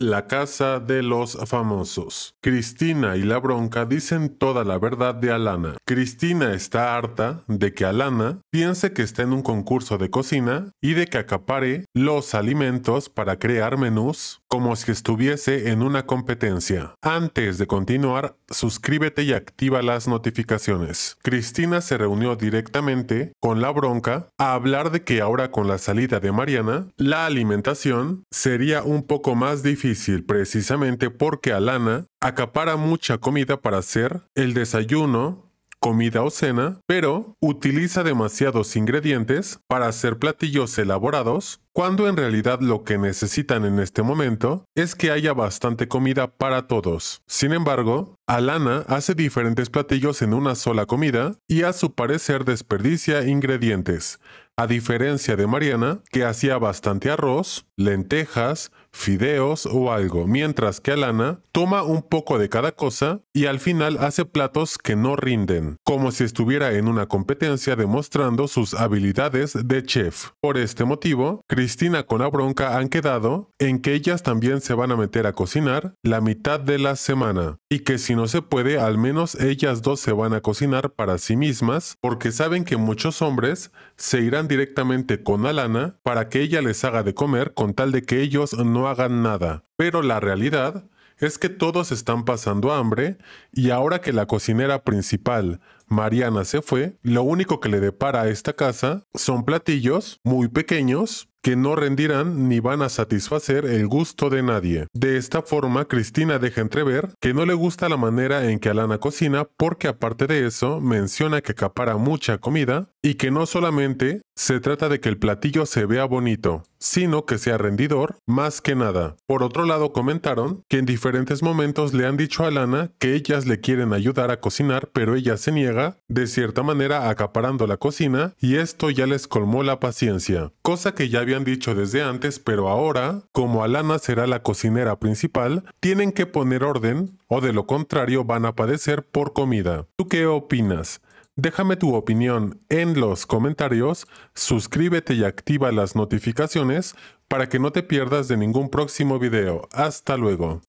La casa de los famosos. Cristina y la bronca dicen toda la verdad de Alana. Cristina está harta de que Alana piense que está en un concurso de cocina y de que acapare los alimentos para crear menús como si estuviese en una competencia. Antes de continuar, suscríbete y activa las notificaciones. Cristina se reunió directamente con la bronca a hablar de que ahora con la salida de Mariana, la alimentación sería un poco más difícil precisamente porque Alana acapara mucha comida para hacer el desayuno comida o cena, pero utiliza demasiados ingredientes para hacer platillos elaborados, cuando en realidad lo que necesitan en este momento es que haya bastante comida para todos. Sin embargo, Alana hace diferentes platillos en una sola comida y a su parecer desperdicia ingredientes, a diferencia de Mariana, que hacía bastante arroz, lentejas, fideos o algo, mientras que Alana toma un poco de cada cosa y al final hace platos que no rinden, como si estuviera en una competencia demostrando sus habilidades de chef. Por este motivo, Cristina con la bronca han quedado en que ellas también se van a meter a cocinar la mitad de la semana, y que si no se puede, al menos ellas dos se van a cocinar para sí mismas, porque saben que muchos hombres se irán directamente con Alana para que ella les haga de comer con de que ellos no hagan nada. Pero la realidad es que todos están pasando hambre y ahora que la cocinera principal Mariana se fue, lo único que le depara a esta casa son platillos muy pequeños que no rendirán ni van a satisfacer el gusto de nadie. De esta forma, Cristina deja entrever que no le gusta la manera en que Alana cocina porque aparte de eso menciona que acapara mucha comida y que no solamente se trata de que el platillo se vea bonito, sino que sea rendidor más que nada. Por otro lado, comentaron que en diferentes momentos le han dicho a Alana que ellas le quieren ayudar a cocinar, pero ella se niega de cierta manera acaparando la cocina, y esto ya les colmó la paciencia, cosa que ya habían dicho desde antes, pero ahora, como Alana será la cocinera principal, tienen que poner orden, o de lo contrario van a padecer por comida. ¿Tú qué opinas? Déjame tu opinión en los comentarios, suscríbete y activa las notificaciones para que no te pierdas de ningún próximo video. Hasta luego.